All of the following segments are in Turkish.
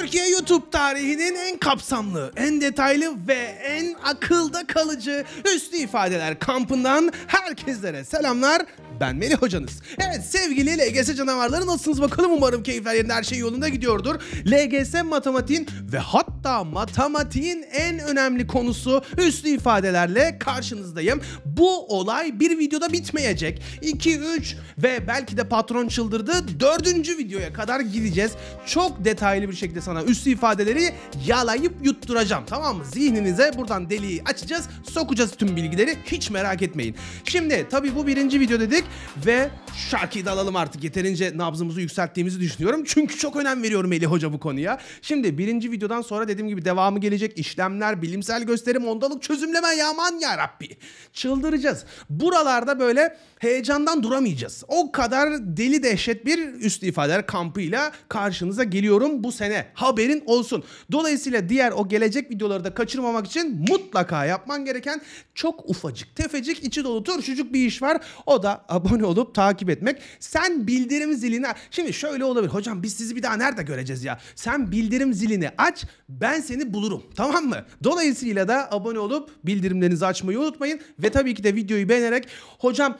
Türkiye YouTube tarihinin en kapsamlı, en detaylı ve en akılda kalıcı üstü ifadeler kampından herkeslere selamlar. Ben Melih hocanız. Evet sevgili LGS canavarları nasılsınız bakalım umarım keyifler yerinde her şey yolunda gidiyordur. LGS matematiğin ve hatta matematiğin en önemli konusu üstü ifadelerle karşınızdayım. Bu olay bir videoda bitmeyecek. 2, 3 ve belki de patron çıldırdı 4. videoya kadar gideceğiz. Çok detaylı bir şekilde sana üslü ifadeleri yalayıp yutturacağım tamam mı? Zihninize buradan deliği açacağız, sokacağız tüm bilgileri hiç merak etmeyin. Şimdi tabii bu birinci video dedik ve şarkıyı da alalım artık yeterince nabzımızı yükselttiğimizi düşünüyorum. Çünkü çok önem veriyorum Eli Hoca bu konuya. Şimdi birinci videodan sonra dediğim gibi devamı gelecek işlemler, bilimsel gösterim, ondalık çözümleme ya aman yarabbi. Çıldıracağız. Buralarda böyle heyecandan duramayacağız. O kadar deli dehşet bir üst ifadeler kampıyla karşınıza geliyorum bu sene. Haberin olsun. Dolayısıyla diğer o gelecek videoları da kaçırmamak için mutlaka yapman gereken çok ufacık, tefecik, içi dolu turşucuk bir iş var. O da abone olup takip etmek. Sen bildirim zilini... Şimdi şöyle olabilir. Hocam biz sizi bir daha nerede göreceğiz ya? Sen bildirim zilini aç, ben seni bulurum. Tamam mı? Dolayısıyla da abone olup bildirimlerinizi açmayı unutmayın. Ve tabii ki de videoyu beğenerek hocam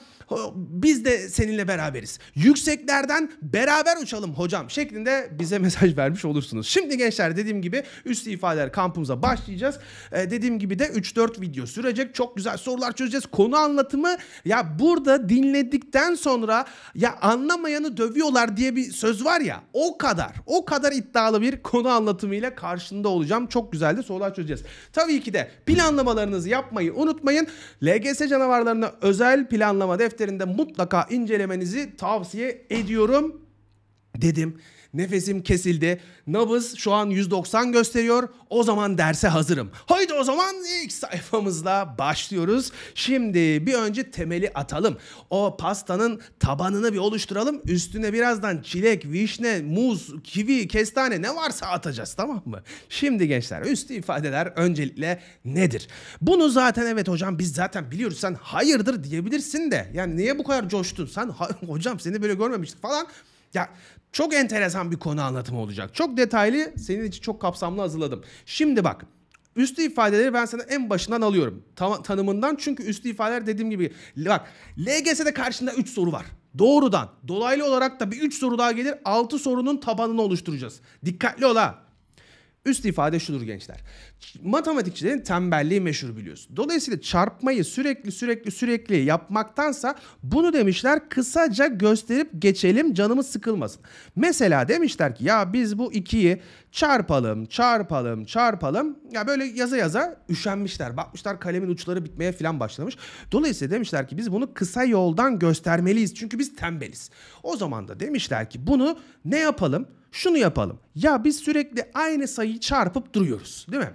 biz de seninle beraberiz. Yükseklerden beraber uçalım hocam şeklinde bize mesaj vermiş olursunuz. Şimdi gençler dediğim gibi üstü ifadeler kampımıza başlayacağız. Ee, dediğim gibi de 3-4 video sürecek. Çok güzel sorular çözeceğiz. Konu anlatımı ya burada dinledikten sonra ya anlamayanı dövüyorlar diye bir söz var ya o kadar o kadar iddialı bir konu anlatımıyla karşında olacağım. Çok güzel de sorular çözeceğiz. Tabii ki de planlamalarınızı yapmayı unutmayın. LGS canavarlarına özel planlama defteri defterinde mutlaka incelemenizi tavsiye ediyorum dedim. Nefesim kesildi. Nabız şu an 190 gösteriyor. O zaman derse hazırım. Haydi o zaman ilk sayfamızla başlıyoruz. Şimdi bir önce temeli atalım. O pastanın tabanını bir oluşturalım. Üstüne birazdan çilek, vişne, muz, kivi, kestane ne varsa atacağız tamam mı? Şimdi gençler üstü ifadeler öncelikle nedir? Bunu zaten evet hocam biz zaten biliyoruz. Sen hayırdır diyebilirsin de. Yani niye bu kadar coştun? Sen hocam seni böyle görmemiştik falan. Ya çok enteresan bir konu anlatımı olacak. Çok detaylı, senin için çok kapsamlı hazırladım. Şimdi bak, Üstü ifadeleri ben sana en başından alıyorum. Tam, tanımından çünkü üstü ifadeler dediğim gibi. Bak LGS'de karşında 3 soru var. Doğrudan dolaylı olarak da bir 3 soru daha gelir. 6 sorunun tabanını oluşturacağız. Dikkatli ol ha. Üst ifade şudur gençler. Matematikçilerin tembelliği meşhur biliyorsun. Dolayısıyla çarpmayı sürekli sürekli sürekli yapmaktansa bunu demişler kısaca gösterip geçelim canımız sıkılmasın. Mesela demişler ki ya biz bu ikiyi çarpalım, çarpalım, çarpalım. Ya böyle yaza yaza üşenmişler. Bakmışlar kalemin uçları bitmeye falan başlamış. Dolayısıyla demişler ki biz bunu kısa yoldan göstermeliyiz. Çünkü biz tembeliz. O zaman da demişler ki bunu ne yapalım? Şunu yapalım. Ya biz sürekli aynı sayıyı çarpıp duruyoruz değil mi?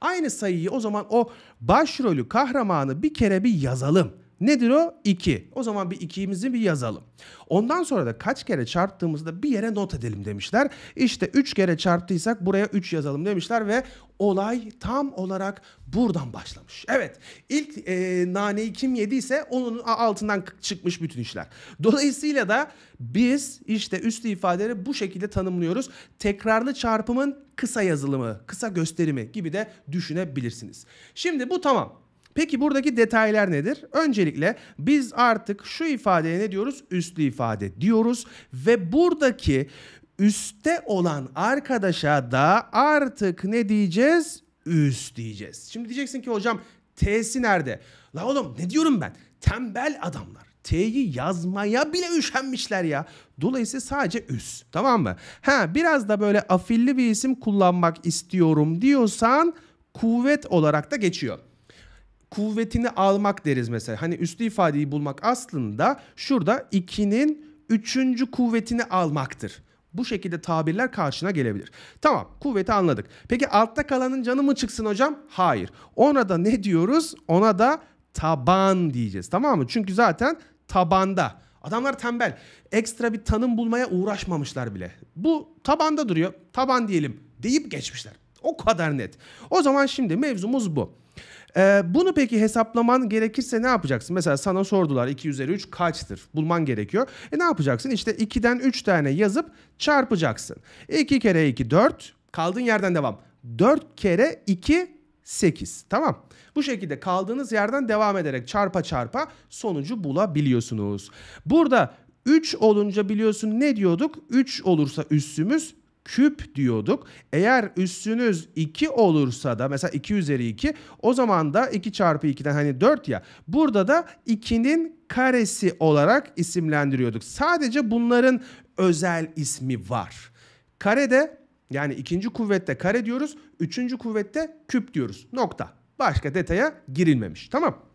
Aynı sayıyı o zaman o başrolü kahramanı bir kere bir yazalım. Nedir o? 2. O zaman bir 2'imizi bir yazalım. Ondan sonra da kaç kere çarptığımızda bir yere not edelim demişler. İşte 3 kere çarptıysak buraya 3 yazalım demişler ve olay tam olarak buradan başlamış. Evet ilk e, naneyi kim yediyse onun altından çıkmış bütün işler. Dolayısıyla da biz işte üstü ifadeleri bu şekilde tanımlıyoruz. Tekrarlı çarpımın kısa yazılımı, kısa gösterimi gibi de düşünebilirsiniz. Şimdi bu tamam. Peki buradaki detaylar nedir? Öncelikle biz artık şu ifadeye ne diyoruz? Üslü ifade diyoruz ve buradaki üste olan arkadaşa da artık ne diyeceğiz? Üst diyeceğiz. Şimdi diyeceksin ki hocam T'si nerede? La oğlum ne diyorum ben? Tembel adamlar. T'yi yazmaya bile üşenmişler ya. Dolayısıyla sadece üs. Tamam mı? Ha biraz da böyle afilli bir isim kullanmak istiyorum diyorsan kuvvet olarak da geçiyor kuvvetini almak deriz mesela. Hani üslü ifadeyi bulmak aslında şurada 2'nin 3. kuvvetini almaktır. Bu şekilde tabirler karşına gelebilir. Tamam kuvveti anladık. Peki altta kalanın canı mı çıksın hocam? Hayır. Ona da ne diyoruz? Ona da taban diyeceğiz tamam mı? Çünkü zaten tabanda. Adamlar tembel. Ekstra bir tanım bulmaya uğraşmamışlar bile. Bu tabanda duruyor. Taban diyelim deyip geçmişler. O kadar net. O zaman şimdi mevzumuz bu. Ee, bunu peki hesaplaman gerekirse ne yapacaksın? Mesela sana sordular 2 üzeri 3 kaçtır? Bulman gerekiyor. E ne yapacaksın? İşte 2'den 3 tane yazıp çarpacaksın. 2 kere 2 4. Kaldığın yerden devam. 4 kere 2 8. Tamam. Bu şekilde kaldığınız yerden devam ederek çarpa çarpa sonucu bulabiliyorsunuz. Burada 3 olunca biliyorsun ne diyorduk? 3 olursa üssümüz küp diyorduk. Eğer üssünüz 2 olursa da mesela 2 üzeri 2 o zaman da 2 çarpı 2'den hani 4 ya. Burada da 2'nin karesi olarak isimlendiriyorduk. Sadece bunların özel ismi var. Karede yani ikinci kuvvette kare diyoruz. Üçüncü kuvvette küp diyoruz. Nokta. Başka detaya girilmemiş. Tamam.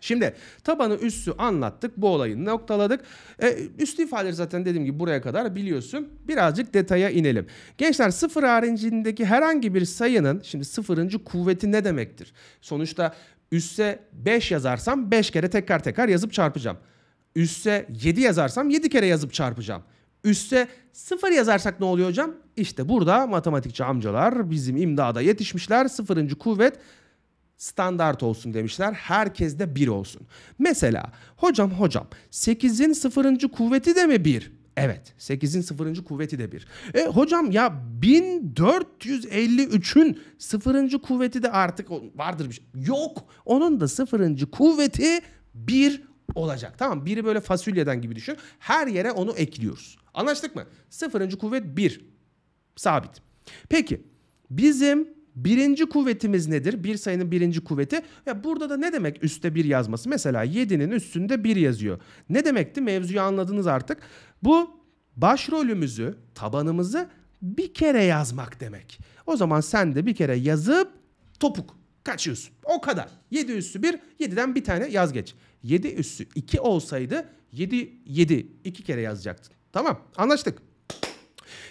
Şimdi tabanı üssü anlattık. Bu olayı noktaladık. E, üstü ifadeleri zaten dediğim gibi buraya kadar biliyorsun. Birazcık detaya inelim. Gençler sıfır haricindeki herhangi bir sayının şimdi sıfırıncı kuvveti ne demektir? Sonuçta üsse 5 yazarsam 5 kere tekrar tekrar yazıp çarpacağım. Üsse 7 yazarsam 7 kere yazıp çarpacağım. Üste sıfır yazarsak ne oluyor hocam? İşte burada matematikçi amcalar bizim imdada yetişmişler. Sıfırıncı kuvvet standart olsun demişler. Herkes de 1 olsun. Mesela hocam hocam 8'in 0. kuvveti de mi 1? Evet 8'in 0. kuvveti de 1. E hocam ya 1453'ün 0. kuvveti de artık vardır bir şey. Yok onun da 0. kuvveti 1 olacak. Tamam biri böyle fasulyeden gibi düşün. Her yere onu ekliyoruz. Anlaştık mı? 0. kuvvet 1. Sabit. Peki bizim Birinci kuvvetimiz nedir? Bir sayının birinci kuvveti. Ya burada da ne demek üstte bir yazması? Mesela 7'nin üstünde bir yazıyor. Ne demekti? Mevzuyu anladınız artık. Bu başrolümüzü, tabanımızı bir kere yazmak demek. O zaman sen de bir kere yazıp topuk kaçıyorsun. O kadar. 7 üssü 1, 7'den bir tane yaz geç. 7 üssü 2 olsaydı 7 7 2 kere yazacaktın. Tamam anlaştık.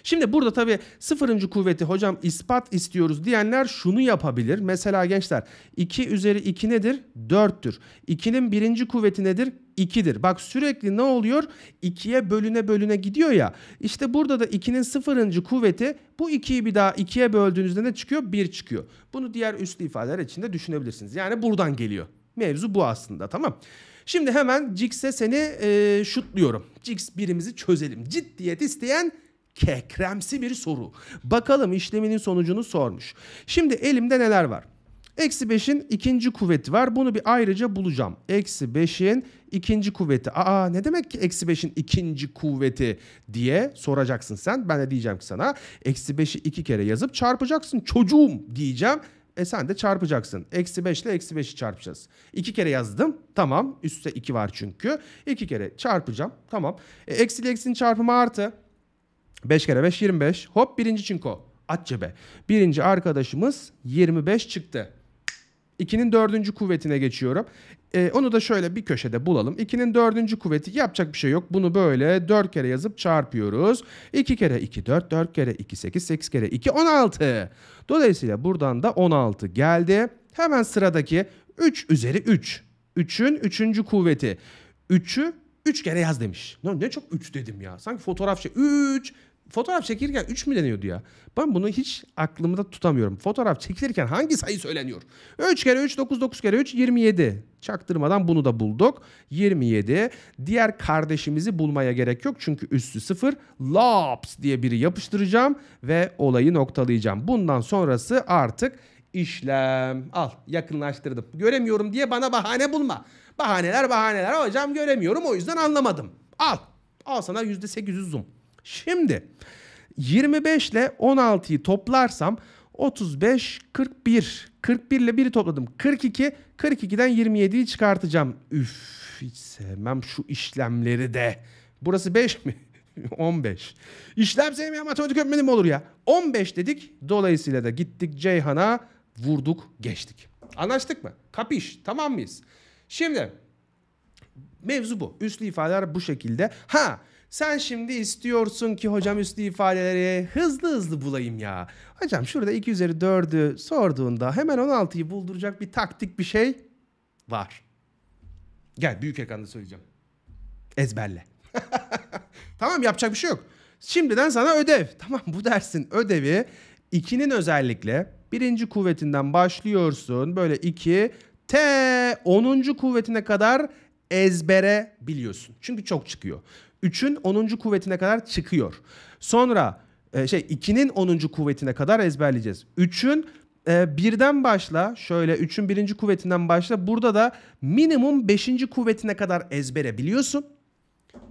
Şimdi burada tabii sıfırıncı kuvveti hocam ispat istiyoruz diyenler şunu yapabilir. Mesela gençler 2 üzeri 2 nedir? 4'tür. 2'nin birinci kuvveti nedir? 2'dir. Bak sürekli ne oluyor? 2'ye bölüne bölüne gidiyor ya. İşte burada da 2'nin sıfırıncı kuvveti bu 2'yi bir daha 2'ye böldüğünüzde ne çıkıyor? 1 çıkıyor. Bunu diğer üslü ifadeler içinde düşünebilirsiniz. Yani buradan geliyor. Mevzu bu aslında tamam. Şimdi hemen Jix'e seni e, şutluyorum. Jix birimizi çözelim. Ciddiyet isteyen kekremsi bir soru. Bakalım işleminin sonucunu sormuş. Şimdi elimde neler var? Eksi 5'in ikinci kuvveti var. Bunu bir ayrıca bulacağım. Eksi 5'in ikinci kuvveti. Aa ne demek ki eksi 5'in ikinci kuvveti diye soracaksın sen. Ben de diyeceğim ki sana eksi 5'i iki kere yazıp çarpacaksın çocuğum diyeceğim. E sen de çarpacaksın. Eksi 5 ile eksi 5'i çarpacağız. İki kere yazdım. Tamam. Üste 2 var çünkü. İki kere çarpacağım. Tamam. E, eksi ile eksinin çarpımı artı. 5 kere 5 25. Hop birinci çinko. At cebe. Birinci arkadaşımız 25 çıktı. 2'nin dördüncü kuvvetine geçiyorum. Ee, onu da şöyle bir köşede bulalım. 2'nin dördüncü kuvveti yapacak bir şey yok. Bunu böyle 4 kere yazıp çarpıyoruz. 2 kere 2 4, 4 kere 2 8, 8 kere 2 16. Dolayısıyla buradan da 16 geldi. Hemen sıradaki 3 üzeri 3. 3'ün 3. kuvveti. 3'ü 3 kere yaz demiş. ne çok 3 dedim ya. Sanki fotoğraf şey 3 Fotoğraf çekirken 3 mü deniyordu ya? Ben bunu hiç aklımda tutamıyorum. Fotoğraf çekilirken hangi sayı söyleniyor? 3 kere 3 9 9 kere 3 27. Çaktırmadan bunu da bulduk. 27. Diğer kardeşimizi bulmaya gerek yok. Çünkü üstü 0. Laps diye biri yapıştıracağım ve olayı noktalayacağım. Bundan sonrası artık işlem. Al yakınlaştırdım. Göremiyorum diye bana bahane bulma. Bahaneler bahaneler. Hocam göremiyorum o yüzden anlamadım. Al. Al sana %800 zoom. Şimdi 25 ile 16'yı toplarsam 35, 41. 41 ile 1'i topladım. 42, 42'den 27'yi çıkartacağım. Üf hiç sevmem şu işlemleri de. Burası 5 mi? 15. İşlem sevmeyen matematik öğretmeni mi olur ya? 15 dedik. Dolayısıyla da gittik Ceyhan'a vurduk geçtik. Anlaştık mı? Kapış, Tamam mıyız? Şimdi mevzu bu. Üslü ifadeler bu şekilde. Ha sen şimdi istiyorsun ki hocam üstü ifadeleri hızlı hızlı bulayım ya. Hocam şurada 2 üzeri 4'ü sorduğunda hemen 16'yı bulduracak bir taktik bir şey var. Gel büyük ekranda söyleyeceğim. Ezberle. tamam yapacak bir şey yok. Şimdiden sana ödev. Tamam bu dersin ödevi 2'nin özellikle birinci kuvvetinden başlıyorsun. Böyle 2 T 10. kuvvetine kadar ezbere biliyorsun. Çünkü çok çıkıyor. 3'ün 10. kuvvetine kadar çıkıyor. Sonra e, şey 2'nin 10. kuvvetine kadar ezberleyeceğiz. 3'ün e, birden başla şöyle 3'ün birinci kuvvetinden başla. Burada da minimum 5. kuvvetine kadar ezbere biliyorsun.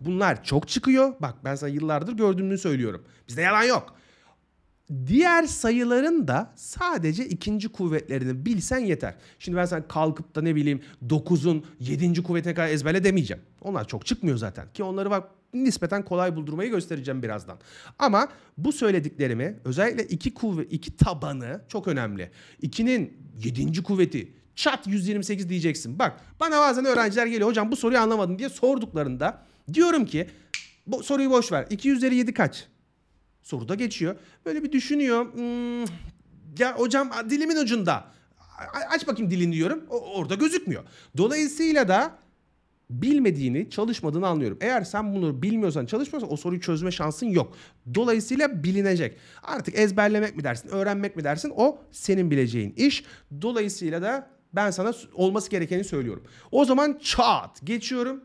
Bunlar çok çıkıyor. Bak ben sana yıllardır gördüğümü söylüyorum. Bizde yalan yok. Diğer sayıların da sadece ikinci kuvvetlerini bilsen yeter. Şimdi ben sen kalkıp da ne bileyim 9'un 7. kuvvetine kadar ezberle demeyeceğim. Onlar çok çıkmıyor zaten. Ki onları bak nispeten kolay buldurmayı göstereceğim birazdan. Ama bu söylediklerimi özellikle iki kuvve iki tabanı çok önemli. İkinin yedinci kuvveti çat 128 diyeceksin. Bak bana bazen öğrenciler geliyor hocam bu soruyu anlamadım diye sorduklarında diyorum ki bu soruyu boş ver. 2 üzeri 7 kaç? Soruda geçiyor. Böyle bir düşünüyor. Hmm, ya hocam dilimin ucunda. Aç bakayım dilini diyorum. O, orada gözükmüyor. Dolayısıyla da bilmediğini, çalışmadığını anlıyorum. Eğer sen bunu bilmiyorsan, çalışmıyorsan o soruyu çözme şansın yok. Dolayısıyla bilinecek. Artık ezberlemek mi dersin, öğrenmek mi dersin o senin bileceğin iş. Dolayısıyla da ben sana olması gerekeni söylüyorum. O zaman çat geçiyorum.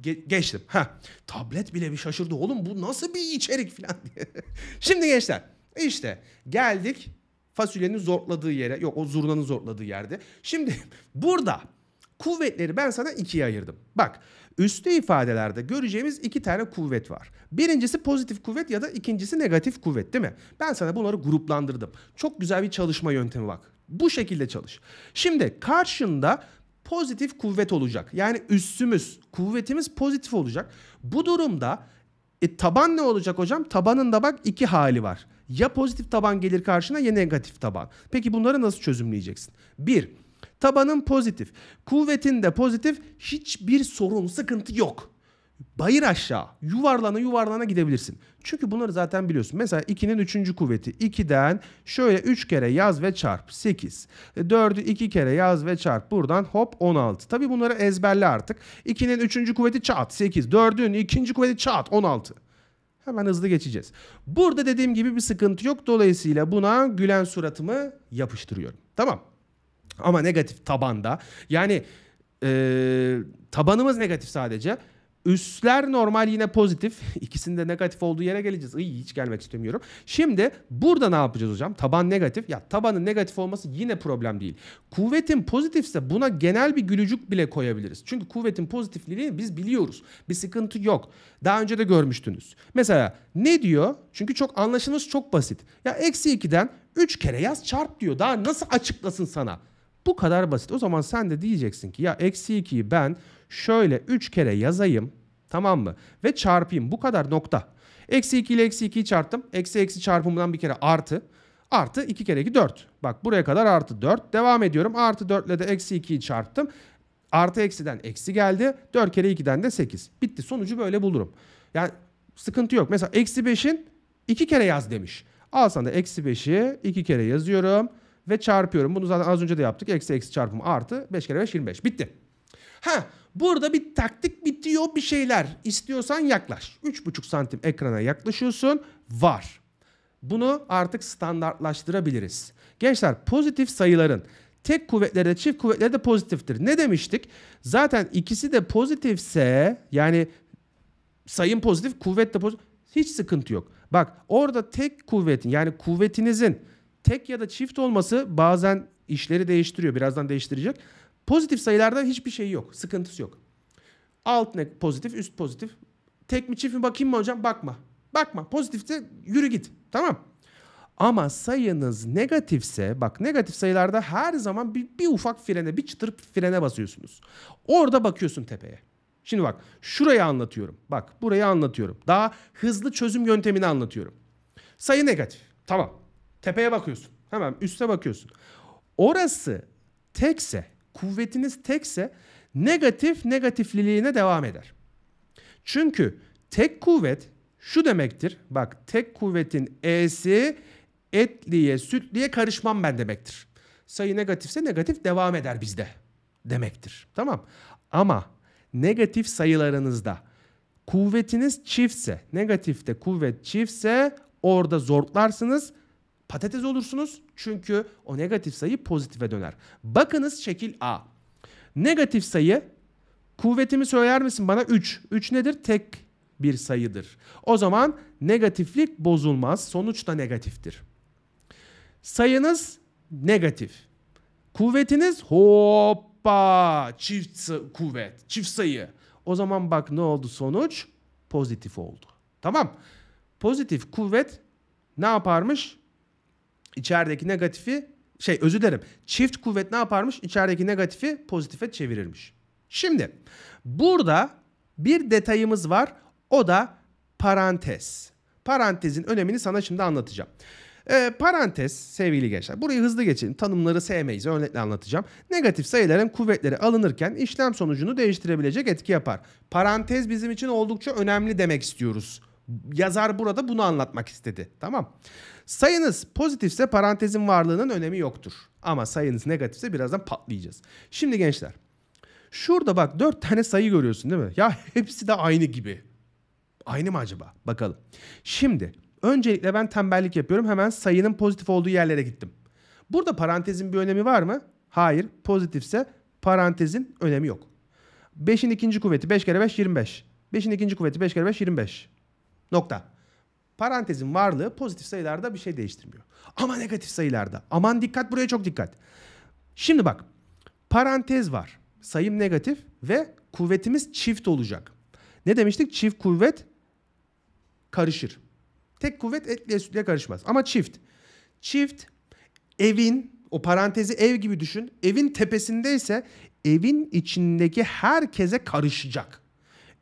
Ge- geçtim. Ha. Tablet bile bir şaşırdı oğlum bu nasıl bir içerik falan diye. Şimdi gençler işte geldik fasulyenin zorladığı yere yok o zurnanın zorladığı yerde. Şimdi burada Kuvvetleri ben sana ikiye ayırdım. Bak üstü ifadelerde göreceğimiz iki tane kuvvet var. Birincisi pozitif kuvvet ya da ikincisi negatif kuvvet değil mi? Ben sana bunları gruplandırdım. Çok güzel bir çalışma yöntemi bak. Bu şekilde çalış. Şimdi karşında pozitif kuvvet olacak. Yani üssümüz, kuvvetimiz pozitif olacak. Bu durumda e, taban ne olacak hocam? Tabanın da bak iki hali var. Ya pozitif taban gelir karşına ya negatif taban. Peki bunları nasıl çözümleyeceksin? Bir, Tabanın pozitif. Kuvvetin de pozitif. Hiçbir sorun, sıkıntı yok. Bayır aşağı. Yuvarlana yuvarlana gidebilirsin. Çünkü bunları zaten biliyorsun. Mesela 2'nin 3. kuvveti. 2'den şöyle 3 kere yaz ve çarp. 8. 4'ü 2 kere yaz ve çarp. Buradan hop 16. Tabi bunları ezberle artık. 2'nin 3. kuvveti çat. 8. 4'ün 2. kuvveti çat. 16. Hemen hızlı geçeceğiz. Burada dediğim gibi bir sıkıntı yok. Dolayısıyla buna gülen suratımı yapıştırıyorum. Tamam. Ama negatif tabanda. Yani e, tabanımız negatif sadece. Üstler normal yine pozitif. İkisinde negatif olduğu yere geleceğiz. İyi hiç gelmek istemiyorum. Şimdi burada ne yapacağız hocam? Taban negatif. Ya tabanın negatif olması yine problem değil. Kuvvetin pozitifse buna genel bir gülücük bile koyabiliriz. Çünkü kuvvetin pozitifliğini biz biliyoruz. Bir sıkıntı yok. Daha önce de görmüştünüz. Mesela ne diyor? Çünkü çok anlaşılması çok basit. Ya eksi 2'den 3 kere yaz çarp diyor. Daha nasıl açıklasın sana? Bu kadar basit. O zaman sen de diyeceksin ki ya eksi 2'yi ben şöyle 3 kere yazayım tamam mı? Ve çarpayım bu kadar nokta. Eksi 2 ile eksi 2'yi çarptım. Eksi eksi çarpımından bir kere artı. Artı 2 kere 2 4. Bak buraya kadar artı 4. Devam ediyorum. Artı 4 ile de eksi 2'yi çarptım. Artı eksiden eksi geldi. 4 kere 2'den de 8. Bitti. Sonucu böyle bulurum. Yani sıkıntı yok. Mesela eksi 5'in 2 kere yaz demiş. Alsan da eksi 5'i 2 kere yazıyorum ve çarpıyorum. Bunu zaten az önce de yaptık. Eksi eksi çarpım artı 5 kere 5 25. Bitti. Ha burada bir taktik bitiyor bir şeyler. İstiyorsan yaklaş. 3,5 santim ekrana yaklaşıyorsun. Var. Bunu artık standartlaştırabiliriz. Gençler pozitif sayıların tek kuvvetleri de çift kuvvetleri de pozitiftir. Ne demiştik? Zaten ikisi de pozitifse yani sayın pozitif kuvvet de pozitif hiç sıkıntı yok. Bak orada tek kuvvetin yani kuvvetinizin tek ya da çift olması bazen işleri değiştiriyor. Birazdan değiştirecek. Pozitif sayılarda hiçbir şey yok. Sıkıntısı yok. Alt ne pozitif, üst pozitif. Tek mi çift mi bakayım mı hocam? Bakma. Bakma. Pozitifse yürü git. Tamam. Ama sayınız negatifse bak negatif sayılarda her zaman bir, bir ufak frene bir çıtır frene basıyorsunuz. Orada bakıyorsun tepeye. Şimdi bak şurayı anlatıyorum. Bak burayı anlatıyorum. Daha hızlı çözüm yöntemini anlatıyorum. Sayı negatif. Tamam. Tepeye bakıyorsun. Hemen üste bakıyorsun. Orası tekse, kuvvetiniz tekse negatif negatifliliğine devam eder. Çünkü tek kuvvet şu demektir. Bak tek kuvvetin E'si etliye sütliye karışmam ben demektir. Sayı negatifse negatif devam eder bizde demektir. Tamam. Ama negatif sayılarınızda kuvvetiniz çiftse, negatifte kuvvet çiftse orada zorlarsınız patates olursunuz. Çünkü o negatif sayı pozitife döner. Bakınız şekil A. Negatif sayı kuvvetimi söyler misin bana? 3. 3 nedir? Tek bir sayıdır. O zaman negatiflik bozulmaz. Sonuç da negatiftir. Sayınız negatif. Kuvvetiniz hoppa çift kuvvet, çift sayı. O zaman bak ne oldu sonuç? Pozitif oldu. Tamam. Pozitif kuvvet ne yaparmış? içerideki negatifi şey özür dilerim. Çift kuvvet ne yaparmış? İçerideki negatifi pozitife çevirirmiş. Şimdi burada bir detayımız var. O da parantez. Parantezin önemini sana şimdi anlatacağım. E, parantez sevgili gençler. Burayı hızlı geçelim. Tanımları sevmeyiz. Örnekle anlatacağım. Negatif sayıların kuvvetleri alınırken işlem sonucunu değiştirebilecek etki yapar. Parantez bizim için oldukça önemli demek istiyoruz. Yazar burada bunu anlatmak istedi. Tamam. Sayınız pozitifse parantezin varlığının önemi yoktur. Ama sayınız negatifse birazdan patlayacağız. Şimdi gençler. Şurada bak dört tane sayı görüyorsun değil mi? Ya hepsi de aynı gibi. Aynı mı acaba? Bakalım. Şimdi öncelikle ben tembellik yapıyorum. Hemen sayının pozitif olduğu yerlere gittim. Burada parantezin bir önemi var mı? Hayır. Pozitifse parantezin önemi yok. 5'in ikinci kuvveti 5 kere 5 25. 5'in ikinci kuvveti 5 kere 5 25. Nokta. Parantezin varlığı pozitif sayılarda bir şey değiştirmiyor. Ama negatif sayılarda. Aman dikkat buraya çok dikkat. Şimdi bak. Parantez var. Sayım negatif ve kuvvetimiz çift olacak. Ne demiştik? Çift kuvvet karışır. Tek kuvvet etle sütle karışmaz. Ama çift. Çift evin o parantezi ev gibi düşün. Evin tepesindeyse evin içindeki herkese karışacak.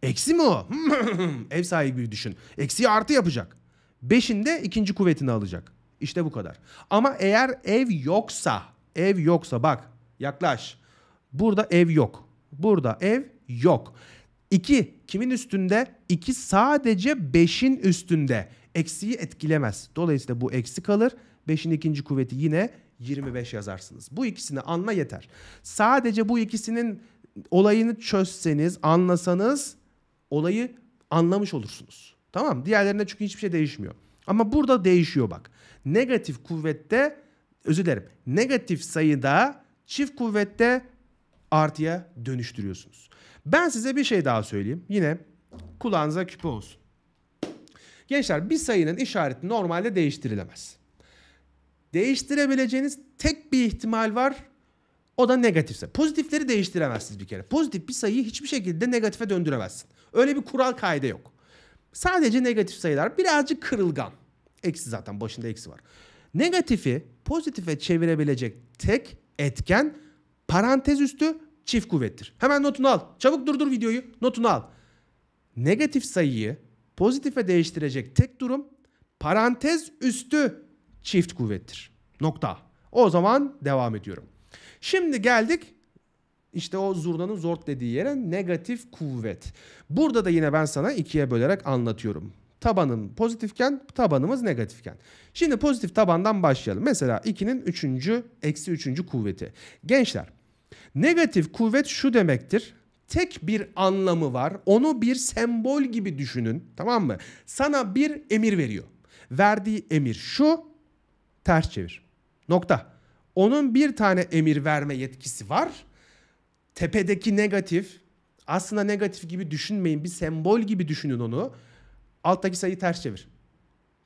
Eksi mi o? Hmm. Ev sahibi düşün. Eksiyi artı yapacak. Beşinde ikinci kuvvetini alacak. İşte bu kadar. Ama eğer ev yoksa, ev yoksa bak yaklaş. Burada ev yok. Burada ev yok. İki kimin üstünde? İki sadece beşin üstünde. Eksiyi etkilemez. Dolayısıyla bu eksi kalır. Beşin ikinci kuvveti yine 25 yazarsınız. Bu ikisini anla yeter. Sadece bu ikisinin olayını çözseniz, anlasanız olayı anlamış olursunuz. Tamam Diğerlerinde çünkü hiçbir şey değişmiyor. Ama burada değişiyor bak. Negatif kuvvette özür dilerim. Negatif sayıda çift kuvvette artıya dönüştürüyorsunuz. Ben size bir şey daha söyleyeyim. Yine kulağınıza küpe olsun. Gençler bir sayının işareti normalde değiştirilemez. Değiştirebileceğiniz tek bir ihtimal var o da negatifse. Pozitifleri değiştiremezsiniz bir kere. Pozitif bir sayıyı hiçbir şekilde negatife döndüremezsin. Öyle bir kural kaide yok. Sadece negatif sayılar birazcık kırılgan. Eksi zaten başında eksi var. Negatifi pozitife çevirebilecek tek etken parantez üstü çift kuvvettir. Hemen notunu al. Çabuk durdur videoyu. Notunu al. Negatif sayıyı pozitife değiştirecek tek durum parantez üstü çift kuvvettir. Nokta. O zaman devam ediyorum. Şimdi geldik işte o zurnanın zort dediği yere negatif kuvvet. Burada da yine ben sana ikiye bölerek anlatıyorum. Tabanım pozitifken tabanımız negatifken. Şimdi pozitif tabandan başlayalım. Mesela 2'nin 3. eksi 3. kuvveti. Gençler negatif kuvvet şu demektir tek bir anlamı var. Onu bir sembol gibi düşünün. Tamam mı? Sana bir emir veriyor. Verdiği emir şu. Ters çevir. Nokta. Onun bir tane emir verme yetkisi var. Tepedeki negatif aslında negatif gibi düşünmeyin. Bir sembol gibi düşünün onu. Alttaki sayıyı ters çevir.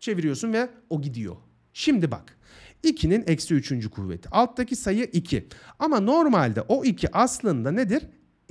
Çeviriyorsun ve o gidiyor. Şimdi bak. 2'nin eksi 3. kuvveti. Alttaki sayı 2. Ama normalde o 2 aslında nedir?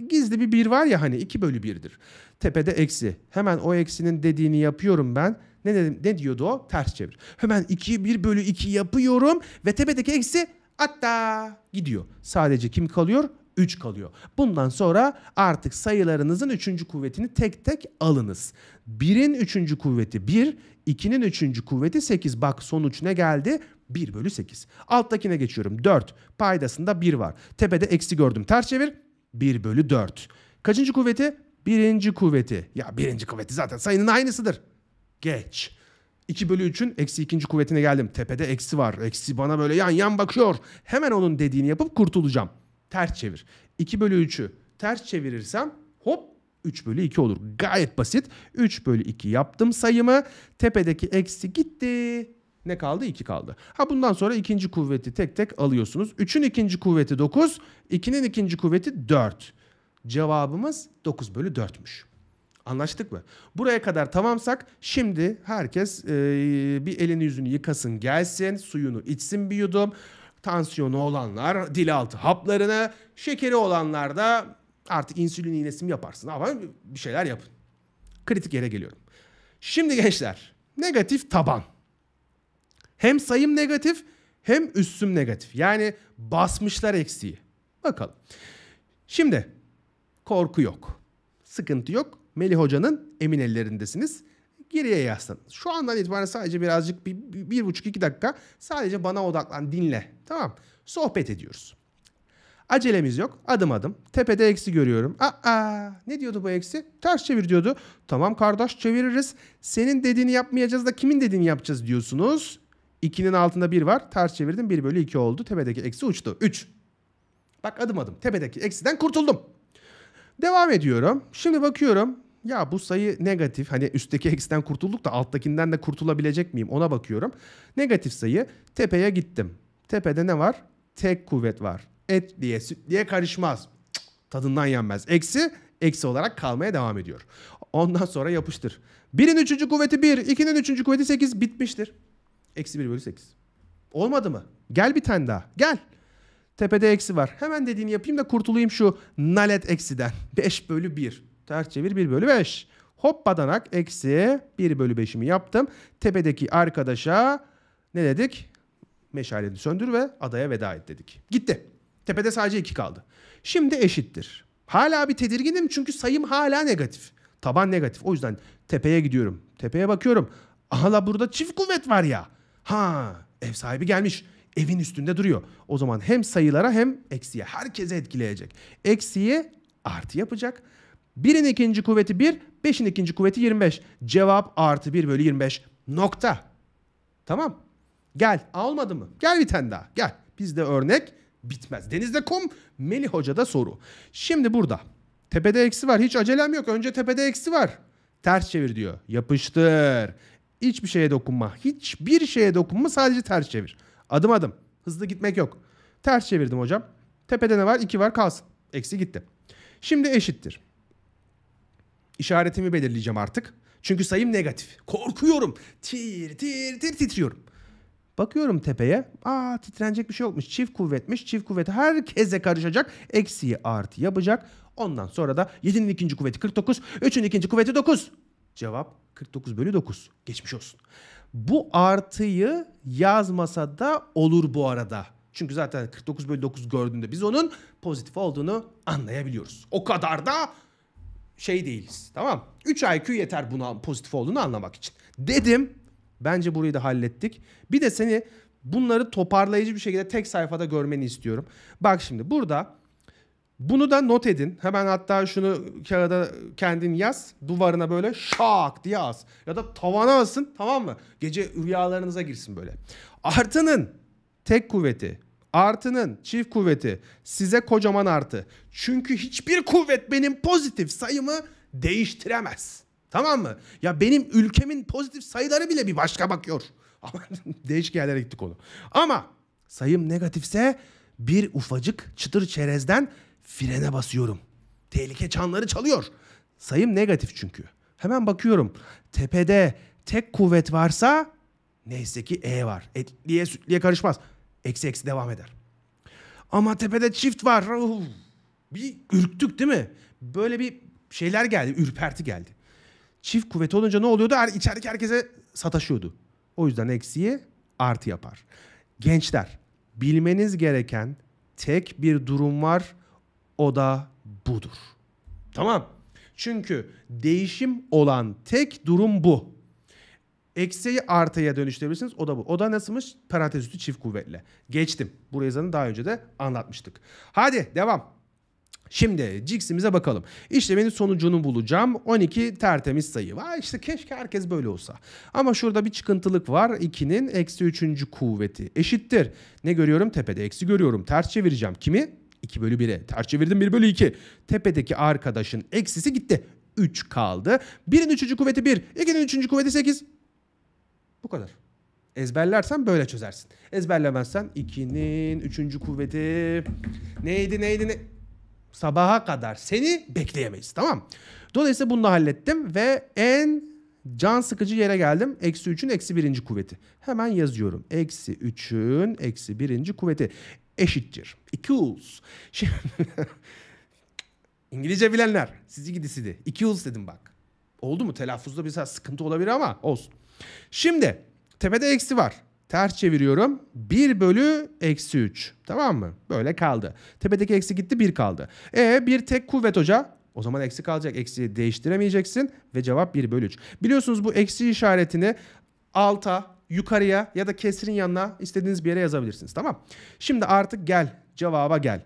Gizli bir 1 var ya hani 2 bölü 1'dir. Tepede eksi. Hemen o eksinin dediğini yapıyorum ben. Ne, dedim, ne diyordu o? Ters çevir. Hemen 2'yi 1 bölü 2 yapıyorum ve tepedeki eksi Hatta gidiyor. Sadece kim kalıyor? 3 kalıyor. Bundan sonra artık sayılarınızın 3. kuvvetini tek tek alınız. 1'in 3. kuvveti 1, 2'nin 3. kuvveti 8. Bak sonuç ne geldi? 1 bölü 8. Alttakine geçiyorum. 4. Paydasında 1 var. Tepede eksi gördüm. Ters çevir. 1 bölü 4. Kaçıncı kuvveti? Birinci kuvveti. Ya birinci kuvveti zaten sayının aynısıdır. Geç. 2 bölü 3'ün eksi 2. kuvvetine geldim. Tepede eksi var. Eksi bana böyle yan yan bakıyor. Hemen onun dediğini yapıp kurtulacağım. Ters çevir. 2 bölü 3'ü ters çevirirsem hop 3 bölü 2 olur. Gayet basit. 3 bölü 2 yaptım sayımı. Tepedeki eksi gitti. Ne kaldı? 2 kaldı. Ha bundan sonra ikinci kuvveti tek tek alıyorsunuz. 3'ün ikinci kuvveti 9. 2'nin ikinci kuvveti 4. Cevabımız 9 bölü 4'müş. Anlaştık mı? Buraya kadar tamamsak şimdi herkes e, bir elini yüzünü yıkasın gelsin. Suyunu içsin bir yudum. Tansiyonu olanlar dil altı haplarını. Şekeri olanlar da artık insülin iğnesi mi yaparsın ama bir şeyler yapın. Kritik yere geliyorum. Şimdi gençler negatif taban. Hem sayım negatif hem üstüm negatif. Yani basmışlar eksiği. Bakalım. Şimdi korku yok. Sıkıntı yok. Melih Hoca'nın emin ellerindesiniz. Geriye yazsın. Şu andan itibaren sadece birazcık bir, bir, bir buçuk iki dakika sadece bana odaklan dinle. Tamam sohbet ediyoruz. Acelemiz yok. Adım adım. Tepede eksi görüyorum. Aa ne diyordu bu eksi? Ters çevir diyordu. Tamam kardeş çeviririz. Senin dediğini yapmayacağız da kimin dediğini yapacağız diyorsunuz. 2'nin altında 1 var. Ters çevirdim 1 bölü 2 oldu. Tepedeki eksi uçtu. 3. Bak adım adım tepedeki eksiden kurtuldum. Devam ediyorum. Şimdi bakıyorum. Ya bu sayı negatif. Hani üstteki eksiden kurtulduk da alttakinden de kurtulabilecek miyim ona bakıyorum. Negatif sayı tepeye gittim. Tepede ne var? Tek kuvvet var. Et diye süt diye karışmaz. Cık, tadından yenmez. Eksi eksi olarak kalmaya devam ediyor. Ondan sonra yapıştır. Birin üçüncü kuvveti bir, ikinin üçüncü kuvveti sekiz bitmiştir. Eksi bir bölü sekiz. Olmadı mı? Gel bir tane daha. Gel. Tepede eksi var. Hemen dediğini yapayım da kurtulayım şu nalet eksiden. 5 bölü 1. Ters çevir 1 bölü 5. Hoppadanak eksi 1 bölü 5'imi yaptım. Tepedeki arkadaşa ne dedik? Meşaleni söndür ve adaya veda et dedik. Gitti. Tepede sadece 2 kaldı. Şimdi eşittir. Hala bir tedirginim çünkü sayım hala negatif. Taban negatif. O yüzden tepeye gidiyorum. Tepeye bakıyorum. Hala burada çift kuvvet var ya. Ha ev sahibi gelmiş. Evin üstünde duruyor. O zaman hem sayılara hem eksiye herkese etkileyecek. Eksiye artı yapacak. 1'in ikinci kuvveti 1, 5'in ikinci kuvveti 25. Cevap artı 1 bölü 25. Nokta. Tamam. Gel. Almadı mı? Gel bir tane daha. Gel. Bizde örnek bitmez. Denizde kum, Melih Hoca'da soru. Şimdi burada. Tepede eksi var. Hiç acelem yok. Önce tepede eksi var. Ters çevir diyor. Yapıştır. Hiçbir şeye dokunma. Hiçbir şeye dokunma. Sadece ters çevir. Adım adım. Hızlı gitmek yok. Ters çevirdim hocam. Tepede ne var? 2 var kalsın. Eksi gitti. Şimdi eşittir işaretimi belirleyeceğim artık. Çünkü sayım negatif. Korkuyorum. Tir tir tir titriyorum. Bakıyorum tepeye. Aa titrenecek bir şey yokmuş. Çift kuvvetmiş. Çift kuvvet herkese karışacak. Eksiyi artı yapacak. Ondan sonra da 7'nin ikinci kuvveti 49. 3'ün ikinci kuvveti 9. Cevap 49 bölü 9. Geçmiş olsun. Bu artıyı yazmasa da olur bu arada. Çünkü zaten 49 bölü 9 gördüğünde biz onun pozitif olduğunu anlayabiliyoruz. O kadar da şey değiliz. Tamam. 3 IQ yeter buna pozitif olduğunu anlamak için. Dedim. Bence burayı da hallettik. Bir de seni bunları toparlayıcı bir şekilde tek sayfada görmeni istiyorum. Bak şimdi burada bunu da not edin. Hemen hatta şunu kağıda kendin yaz. Duvarına böyle şak diye as. Ya da tavana asın tamam mı? Gece rüyalarınıza girsin böyle. Artının tek kuvveti Artının çift kuvveti size kocaman artı. Çünkü hiçbir kuvvet benim pozitif sayımı değiştiremez. Tamam mı? Ya benim ülkemin pozitif sayıları bile bir başka bakıyor. ama Değişik yerlere gittik onu. Ama sayım negatifse bir ufacık çıtır çerezden frene basıyorum. Tehlike çanları çalıyor. Sayım negatif çünkü. Hemen bakıyorum. Tepede tek kuvvet varsa neyse ki E var. Etliye sütliye karışmaz. Eksi eksi devam eder. Ama tepede çift var. bir ürktük değil mi? Böyle bir şeyler geldi. Ürperti geldi. Çift kuvveti olunca ne oluyordu? İçerideki herkese sataşıyordu. O yüzden eksiyi artı yapar. Gençler bilmeniz gereken tek bir durum var. O da budur. Tamam. Çünkü değişim olan tek durum bu. Eksiyi artıya dönüştürebilirsiniz. O da bu. O da nasılmış? Parantez üstü çift kuvvetle. Geçtim. Burayı zaten daha önce de anlatmıştık. Hadi devam. Şimdi Cix'imize bakalım. İşlemin sonucunu bulacağım. 12 tertemiz sayı. Vay işte keşke herkes böyle olsa. Ama şurada bir çıkıntılık var. 2'nin eksi 3. kuvveti eşittir. Ne görüyorum? Tepede eksi görüyorum. Ters çevireceğim. Kimi? 2 bölü 1'e. Ters çevirdim 1 bölü 2. Tepedeki arkadaşın eksisi gitti. 3 kaldı. 1'in 3. kuvveti 1. 2'nin 3. kuvveti 8. Bu kadar. Ezberlersen böyle çözersin. Ezberlemezsen 2'nin 3. kuvveti neydi neydi ne sabaha kadar seni bekleyemeyiz tamam Dolayısıyla bunu da hallettim ve en can sıkıcı yere geldim. Eksi 3'ün eksi 1. kuvveti. Hemen yazıyorum. Eksi 3'ün eksi 1. kuvveti eşittir. Equals. Şimdi İngilizce bilenler sizi gidisidi. Equals dedim bak. Oldu mu? Telaffuzda bir sıkıntı olabilir ama olsun. Şimdi tepede eksi var. Ters çeviriyorum. 1 bölü eksi 3. Tamam mı? Böyle kaldı. Tepedeki eksi gitti 1 kaldı. E bir tek kuvvet hoca. O zaman eksi kalacak. eksi değiştiremeyeceksin ve cevap 1 bölü 3. Biliyorsunuz bu eksi işaretini alta, yukarıya ya da kesrin yanına istediğiniz bir yere yazabilirsiniz. Tamam. Şimdi artık gel cevaba gel.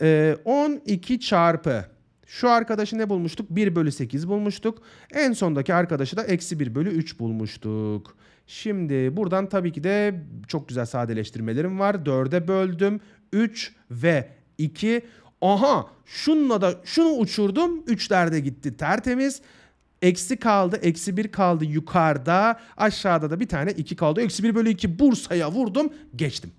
Ee, 12 çarpı şu arkadaşı ne bulmuştuk? 1 bölü 8 bulmuştuk. En sondaki arkadaşı da eksi 1 bölü 3 bulmuştuk. Şimdi buradan tabii ki de çok güzel sadeleştirmelerim var. 4'e böldüm. 3 ve 2. Aha şununla da şunu uçurdum. 3'lerde gitti tertemiz. Eksi kaldı. Eksi 1 kaldı yukarıda. Aşağıda da bir tane 2 kaldı. Eksi 1 bölü 2 Bursa'ya vurdum. Geçtim.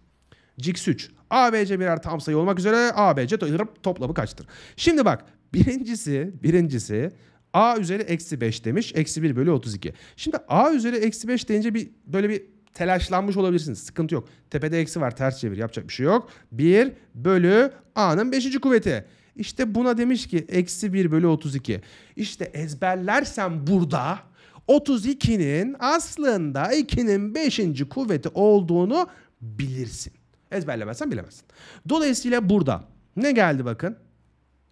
Cix 3. ABC birer tam sayı olmak üzere ABC toplamı kaçtır? Şimdi bak Birincisi, birincisi a üzeri eksi 5 demiş. Eksi 1 bölü 32. Şimdi a üzeri eksi 5 deyince bir böyle bir telaşlanmış olabilirsiniz. Sıkıntı yok. Tepede eksi var ters çevir yapacak bir şey yok. 1 bölü a'nın 5. kuvveti. İşte buna demiş ki eksi 1 bölü 32. İşte ezberlersen burada 32'nin aslında 2'nin 5. kuvveti olduğunu bilirsin. Ezberlemezsen bilemezsin. Dolayısıyla burada ne geldi bakın?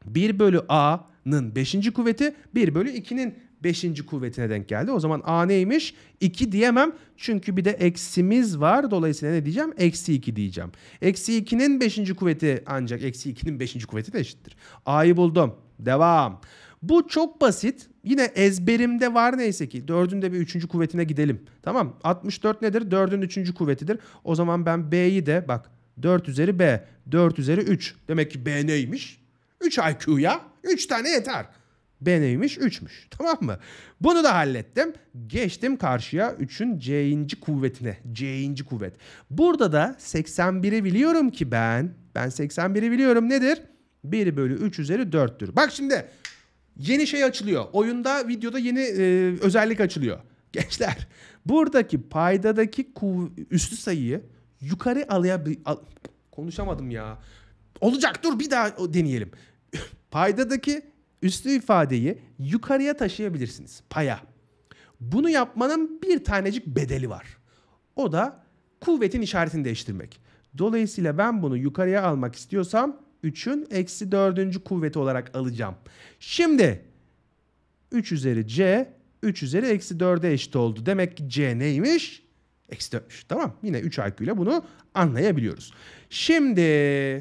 1 bölü a'nın 5. kuvveti 1 bölü 2'nin 5. kuvvetine denk geldi. O zaman a neymiş? 2 diyemem. Çünkü bir de eksimiz var. Dolayısıyla ne diyeceğim? Eksi 2 diyeceğim. Eksi 2'nin 5. kuvveti ancak eksi 2'nin 5. kuvveti de eşittir. A'yı buldum. Devam. Bu çok basit. Yine ezberimde var neyse ki. 4'ün de bir 3. kuvvetine gidelim. Tamam. 64 nedir? 4'ün 3. kuvvetidir. O zaman ben B'yi de bak 4 üzeri B. 4 üzeri 3. Demek ki B neymiş? 3 IQ'ya 3 tane yeter. B neymiş? 3'müş. Tamam mı? Bunu da hallettim. Geçtim karşıya 3'ün C'inci kuvvetine. C'inci kuvvet. Burada da 81'i biliyorum ki ben. Ben 81'i biliyorum. Nedir? 1 bölü 3 üzeri 4'tür. Bak şimdi yeni şey açılıyor. Oyunda videoda yeni e, özellik açılıyor. Gençler buradaki paydadaki üstü sayıyı yukarı alaya... Al konuşamadım ya. Olacak dur bir daha deneyelim. Paydadaki üstü ifadeyi yukarıya taşıyabilirsiniz. Paya. Bunu yapmanın bir tanecik bedeli var. O da kuvvetin işaretini değiştirmek. Dolayısıyla ben bunu yukarıya almak istiyorsam 3'ün eksi 4. kuvveti olarak alacağım. Şimdi 3 üzeri c 3 üzeri eksi 4'e eşit oldu. Demek ki c neymiş? Eksi 4'müş. Tamam. Yine 3 IQ ile bunu anlayabiliyoruz. Şimdi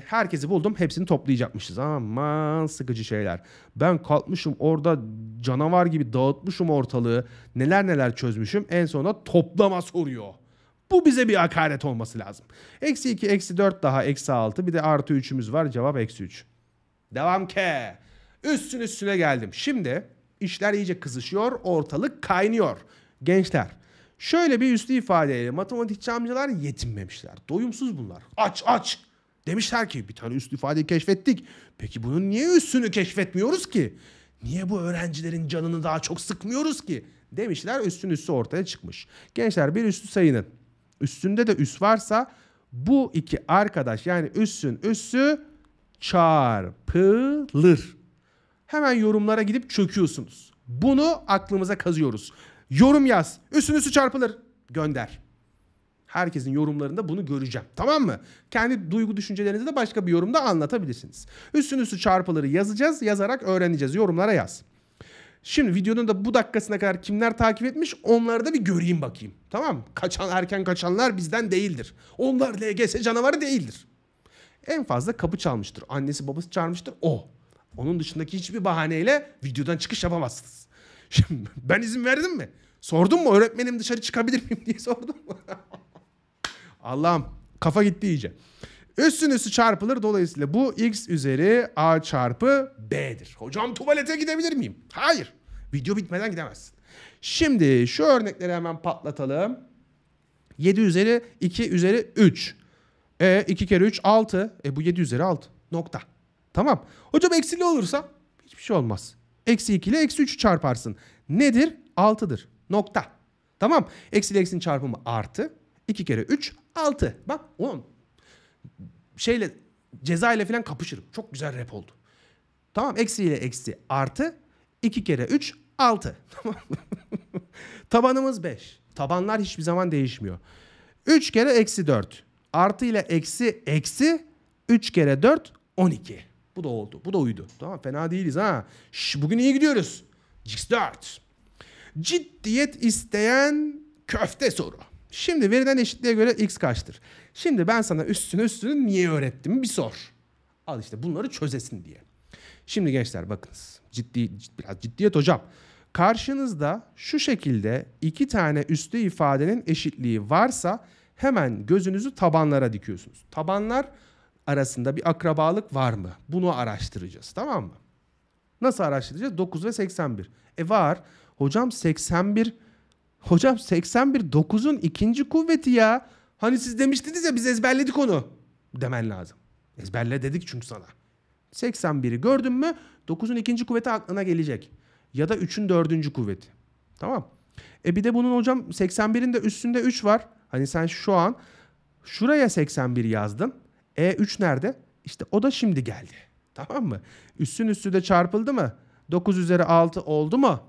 herkesi buldum. Hepsini toplayacakmışız. Aman sıkıcı şeyler. Ben kalkmışım orada canavar gibi dağıtmışım ortalığı. Neler neler çözmüşüm. En sonunda toplama soruyor. Bu bize bir hakaret olması lazım. Eksi 2, eksi 4 daha, eksi 6. Bir de artı 3'ümüz var. Cevap eksi 3. Devam ke. Üstün üstüne geldim. Şimdi işler iyice kızışıyor. Ortalık kaynıyor. Gençler Şöyle bir üstü ifadeyle matematikçi amcalar yetinmemişler. Doyumsuz bunlar. Aç aç. Demişler ki bir tane üslü ifadeyi keşfettik. Peki bunun niye üstünü keşfetmiyoruz ki? Niye bu öğrencilerin canını daha çok sıkmıyoruz ki? Demişler üstün üssü ortaya çıkmış. Gençler bir üstü sayının üstünde de üs varsa bu iki arkadaş yani üstün üssü çarpılır. Hemen yorumlara gidip çöküyorsunuz. Bunu aklımıza kazıyoruz. Yorum yaz. Üstün üstü çarpılır. Gönder. Herkesin yorumlarında bunu göreceğim. Tamam mı? Kendi duygu düşüncelerinizi de başka bir yorumda anlatabilirsiniz. Üstün üstü çarpıları yazacağız. Yazarak öğreneceğiz. Yorumlara yaz. Şimdi videonun da bu dakikasına kadar kimler takip etmiş onları da bir göreyim bakayım. Tamam mı? Kaçan erken kaçanlar bizden değildir. Onlar LGS canavarı değildir. En fazla kapı çalmıştır. Annesi babası çağırmıştır. O. Onun dışındaki hiçbir bahaneyle videodan çıkış yapamazsınız. Şimdi ben izin verdim mi? Sordum mu öğretmenim dışarı çıkabilir miyim diye sordum mu? Allah'ım kafa gitti iyice. Üstün üstü çarpılır dolayısıyla bu x üzeri a çarpı b'dir. Hocam tuvalete gidebilir miyim? Hayır. Video bitmeden gidemezsin. Şimdi şu örnekleri hemen patlatalım. 7 üzeri 2 üzeri 3. E 2 kere 3 6. E bu 7 üzeri 6. Nokta. Tamam. Hocam eksili olursa hiçbir şey olmaz. Eksi 2 ile eksi 3'ü çarparsın. Nedir? 6'dır. Nokta. Tamam. Eksi ile eksinin çarpımı artı. 2 kere 3 6. Bak 10. Şeyle ceza ile falan kapışırım. Çok güzel rap oldu. Tamam. Eksi ile eksi artı. 2 kere 3 6. Tabanımız 5. Tabanlar hiçbir zaman değişmiyor. 3 kere eksi 4. Artı ile eksi eksi 3 kere 4 12. Bu da oldu. Bu da uydu. Tamam fena değiliz ha. Şş, bugün iyi gidiyoruz. X4. Ciddiyet isteyen köfte soru. Şimdi verilen eşitliğe göre x kaçtır? Şimdi ben sana üstünü üstünü niye öğrettim bir sor. Al işte bunları çözesin diye. Şimdi gençler bakınız. Ciddi, ciddi biraz ciddiyet hocam. Karşınızda şu şekilde iki tane üstü ifadenin eşitliği varsa hemen gözünüzü tabanlara dikiyorsunuz. Tabanlar arasında bir akrabalık var mı? Bunu araştıracağız tamam mı? Nasıl araştıracağız? 9 ve 81. E var. Hocam 81 Hocam 81 9'un ikinci kuvveti ya. Hani siz demiştiniz ya biz ezberledik onu demen lazım. Ezberle dedik çünkü sana. 81'i gördün mü 9'un ikinci kuvveti aklına gelecek. Ya da 3'ün dördüncü kuvveti. Tamam. E bir de bunun hocam 81'in de üstünde 3 var. Hani sen şu an şuraya 81 yazdın. E3 nerede? İşte o da şimdi geldi. Tamam mı? Üstün üstü de çarpıldı mı? 9 üzeri 6 oldu mu?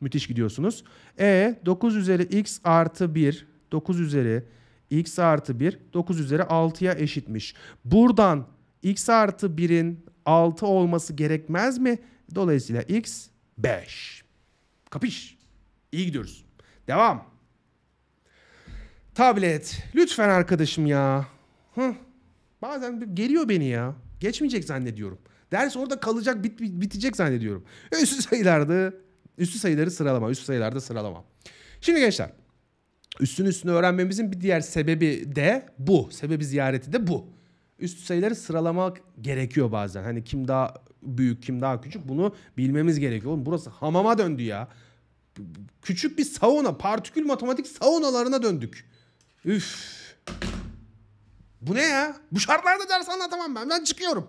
Müthiş gidiyorsunuz. E 9 üzeri x artı 1 9 üzeri x artı 1 9 üzeri 6'ya eşitmiş. Buradan x artı 1'in 6 olması gerekmez mi? Dolayısıyla x 5. Kapış. İyi gidiyoruz. Devam. Tablet. Lütfen arkadaşım ya. Hıh. Bazen geliyor beni ya. Geçmeyecek zannediyorum. Ders orada kalacak, bit, bit, bitecek zannediyorum. E, üstü sayılarda, üstü sayıları sıralama, üstü sayılarda sıralama. Şimdi gençler, üstün üstüne öğrenmemizin bir diğer sebebi de bu. Sebebi ziyareti de bu. Üstü sayıları sıralamak gerekiyor bazen. Hani kim daha büyük, kim daha küçük bunu bilmemiz gerekiyor. Oğlum burası hamama döndü ya. Küçük bir sauna, partikül matematik saunalarına döndük. Üf. Bu ne ya? Bu şartlarda ders anlatamam ben. Ben çıkıyorum.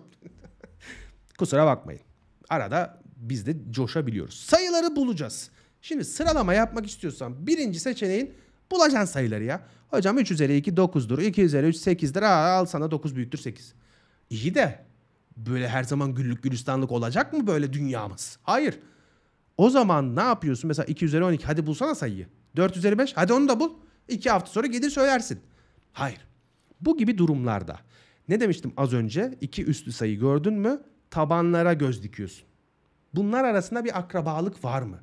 Kusura bakmayın. Arada biz de coşabiliyoruz. Sayıları bulacağız. Şimdi sıralama yapmak istiyorsan birinci seçeneğin bulacaksın sayıları ya. Hocam 3 üzeri 2 9'dur. 2 üzeri 3 8'dir. Aa, al sana 9 büyüktür 8. İyi de böyle her zaman güllük gülistanlık olacak mı böyle dünyamız? Hayır. O zaman ne yapıyorsun? Mesela 2 üzeri 12 hadi bulsana sayıyı. 4 üzeri 5 hadi onu da bul. 2 hafta sonra gelir söylersin. Hayır. Bu gibi durumlarda ne demiştim az önce? İki üstlü sayı gördün mü? Tabanlara göz dikiyorsun. Bunlar arasında bir akrabalık var mı?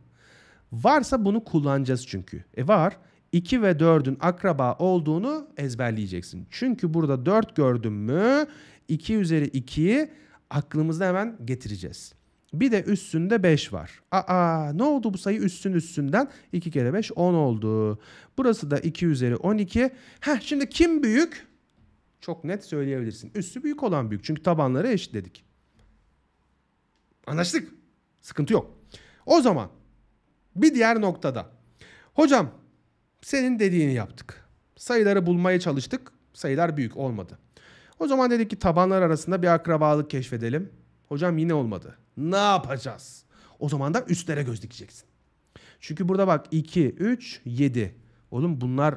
Varsa bunu kullanacağız çünkü. E var. 2 ve 4'ün akraba olduğunu ezberleyeceksin. Çünkü burada 4 gördün mü 2 üzeri 2'yi aklımızda hemen getireceğiz. Bir de üstünde 5 var. Aa ne oldu bu sayı üstün üstünden? 2 kere 5 10 oldu. Burası da 2 üzeri 12. Heh şimdi kim büyük? Çok net söyleyebilirsin. Üstü büyük olan büyük. Çünkü tabanları eşit dedik. Anlaştık. Sıkıntı yok. O zaman bir diğer noktada. Hocam senin dediğini yaptık. Sayıları bulmaya çalıştık. Sayılar büyük olmadı. O zaman dedik ki tabanlar arasında bir akrabalık keşfedelim. Hocam yine olmadı. Ne yapacağız? O zaman da üstlere göz dikeceksin. Çünkü burada bak 2, 3, 7. Oğlum bunlar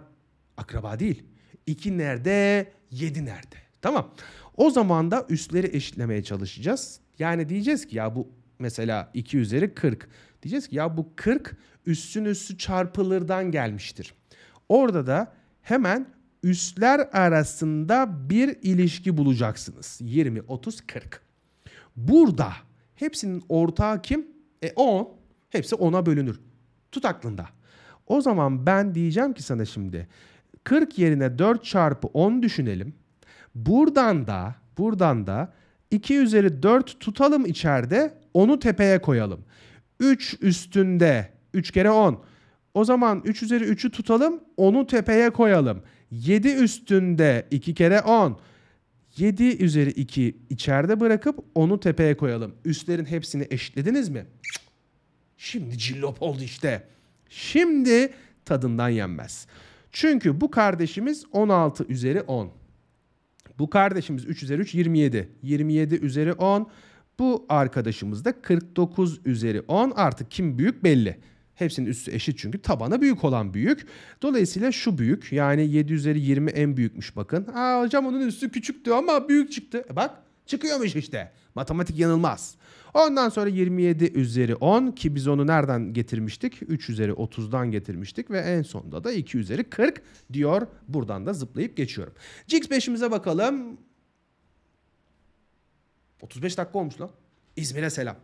akraba değil. 2 nerede? 7 nerede? Tamam. O zaman da üstleri eşitlemeye çalışacağız. Yani diyeceğiz ki ya bu mesela 2 üzeri 40. Diyeceğiz ki ya bu 40 üstün üstü çarpılırdan gelmiştir. Orada da hemen üstler arasında bir ilişki bulacaksınız. 20, 30, 40. Burada hepsinin ortağı kim? E 10. Hepsi 10'a bölünür. Tut aklında. O zaman ben diyeceğim ki sana şimdi 40 yerine 4 çarpı 10 düşünelim. Buradan da buradan da 2 üzeri 4 tutalım içeride onu tepeye koyalım. 3 üstünde 3 kere 10. O zaman 3 üzeri 3'ü tutalım onu tepeye koyalım. 7 üstünde 2 kere 10. 7 üzeri 2 içeride bırakıp onu tepeye koyalım. Üstlerin hepsini eşitlediniz mi? Şimdi cillop oldu işte. Şimdi tadından yenmez. Çünkü bu kardeşimiz 16 üzeri 10. Bu kardeşimiz 3 üzeri 3 27. 27 üzeri 10. Bu arkadaşımız da 49 üzeri 10. Artık kim büyük belli. Hepsinin üstü eşit çünkü tabana büyük olan büyük. Dolayısıyla şu büyük yani 7 üzeri 20 en büyükmüş bakın. Aa hocam onun üstü küçüktü ama büyük çıktı. E bak çıkıyormuş işte. Matematik yanılmaz. Ondan sonra 27 üzeri 10 ki biz onu nereden getirmiştik? 3 üzeri 30'dan getirmiştik ve en sonda da 2 üzeri 40 diyor. Buradan da zıplayıp geçiyorum. Cix 5'imize bakalım. 35 dakika olmuş lan. İzmir'e selam.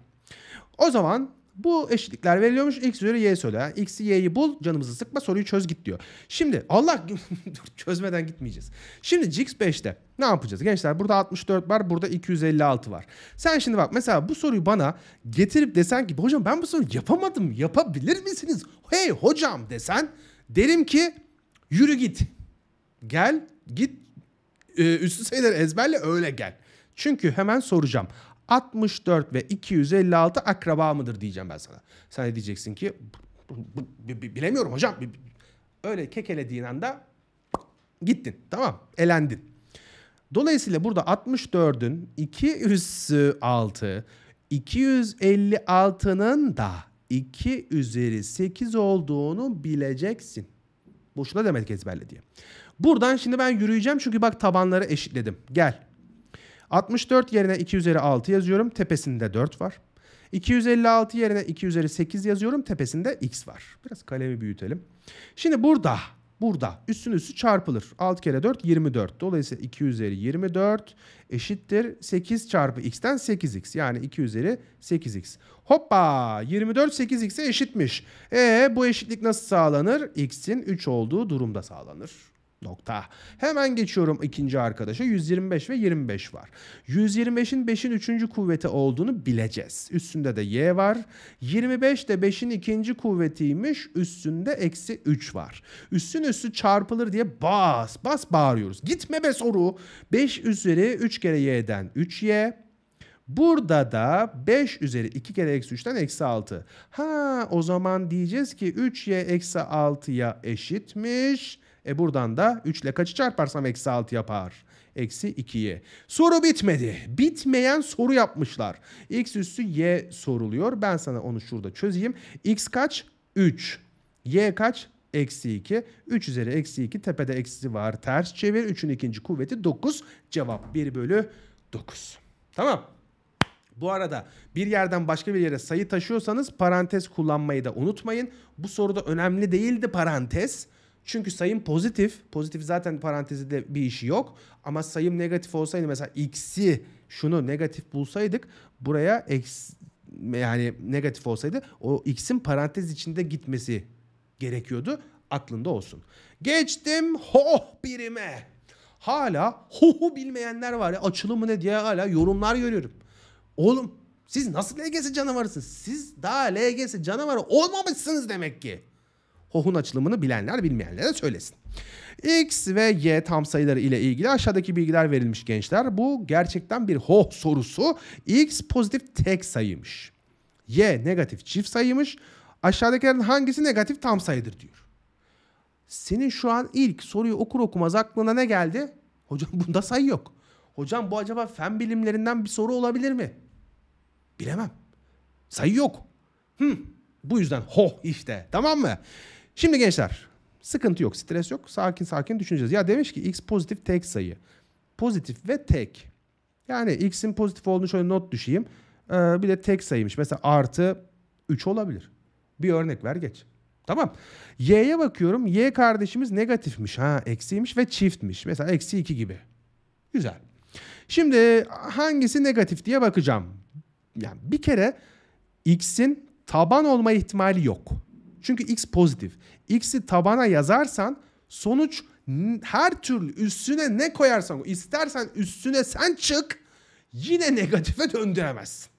O zaman bu eşitlikler veriliyormuş. X üzeri y söyle. X'i y'yi bul canımızı sıkma soruyu çöz git diyor. Şimdi Allah çözmeden gitmeyeceğiz. Şimdi x 5te ne yapacağız? Gençler burada 64 var burada 256 var. Sen şimdi bak mesela bu soruyu bana getirip desen ki hocam ben bu soruyu yapamadım yapabilir misiniz? Hey hocam desen derim ki yürü git. Gel git e, üstü sayıları ezberle öyle gel. Çünkü hemen soracağım. 64 ve 256 akraba mıdır diyeceğim ben sana. Sen de diyeceksin ki bilemiyorum hocam. Öyle kekelediğin anda gittin tamam elendin. Dolayısıyla burada 64'ün 2 256'nın da 2 üzeri 8 olduğunu bileceksin. Boşuna demedik ezberle diye. Buradan şimdi ben yürüyeceğim çünkü bak tabanları eşitledim. Gel. 64 yerine 2 üzeri 6 yazıyorum. Tepesinde 4 var. 256 yerine 2 üzeri 8 yazıyorum. Tepesinde x var. Biraz kalemi büyütelim. Şimdi burada burada üstün üstü çarpılır. 6 kere 4 24. Dolayısıyla 2 üzeri 24 eşittir 8 çarpı x'ten 8x. Yani 2 üzeri 8x. Hoppa 24 8x'e eşitmiş. E bu eşitlik nasıl sağlanır? x'in 3 olduğu durumda sağlanır. Nokta. Hemen geçiyorum ikinci arkadaşa. 125 ve 25 var. 125'in 5'in üçüncü kuvveti olduğunu bileceğiz. Üstünde de y var. 25 de 5'in ikinci kuvvetiymiş. Üstünde eksi 3 var. Üstün üstü çarpılır diye bas bas bağırıyoruz. Gitme be soru. 5 üzeri 3 kere y'den 3y. Burada da 5 üzeri 2 kere eksi 3'ten eksi 6. Ha o zaman diyeceğiz ki 3y eksi 6'ya eşitmiş. E buradan da 3 ile kaçı çarparsam eksi 6 yapar. Eksi 2'yi. Soru bitmedi. Bitmeyen soru yapmışlar. X üssü y soruluyor. Ben sana onu şurada çözeyim. X kaç? 3. Y kaç? Eksi 2. 3 üzeri eksi 2. Tepede eksi var. Ters çevir. 3'ün ikinci kuvveti 9. Cevap 1 bölü 9. Tamam. Bu arada bir yerden başka bir yere sayı taşıyorsanız parantez kullanmayı da unutmayın. Bu soruda önemli değildi parantez. Parantez çünkü sayım pozitif. Pozitif zaten parantezde bir işi yok. Ama sayım negatif olsaydı mesela x'i şunu negatif bulsaydık buraya x yani negatif olsaydı o x'in parantez içinde gitmesi gerekiyordu. Aklında olsun. Geçtim hoh birime. Hala hohu bilmeyenler var ya açılımı ne diye hala yorumlar görüyorum. Oğlum siz nasıl LGS canavarısınız? Siz daha LGS canavarı olmamışsınız demek ki. Hoh'un açılımını bilenler bilmeyenlere söylesin. X ve Y tam sayıları ile ilgili aşağıdaki bilgiler verilmiş gençler. Bu gerçekten bir Hoh sorusu. X pozitif tek sayıymış. Y negatif çift sayıymış. Aşağıdakilerin hangisi negatif tam sayıdır diyor. Senin şu an ilk soruyu okur okumaz aklına ne geldi? Hocam bunda sayı yok. Hocam bu acaba fen bilimlerinden bir soru olabilir mi? Bilemem. Sayı yok. Hmm. Bu yüzden hoh işte. Tamam mı? Şimdi gençler sıkıntı yok, stres yok. Sakin sakin düşüneceğiz. Ya demiş ki x pozitif tek sayı. Pozitif ve tek. Yani x'in pozitif olduğunu şöyle not düşeyim. Ee, bir de tek sayıymış. Mesela artı 3 olabilir. Bir örnek ver geç. Tamam. Y'ye bakıyorum. Y kardeşimiz negatifmiş. Ha eksiymiş ve çiftmiş. Mesela eksi 2 gibi. Güzel. Şimdi hangisi negatif diye bakacağım. Yani bir kere x'in taban olma ihtimali yok. Çünkü x pozitif. X'i tabana yazarsan sonuç her türlü üstüne ne koyarsan istersen üstüne sen çık yine negatife döndüremezsin.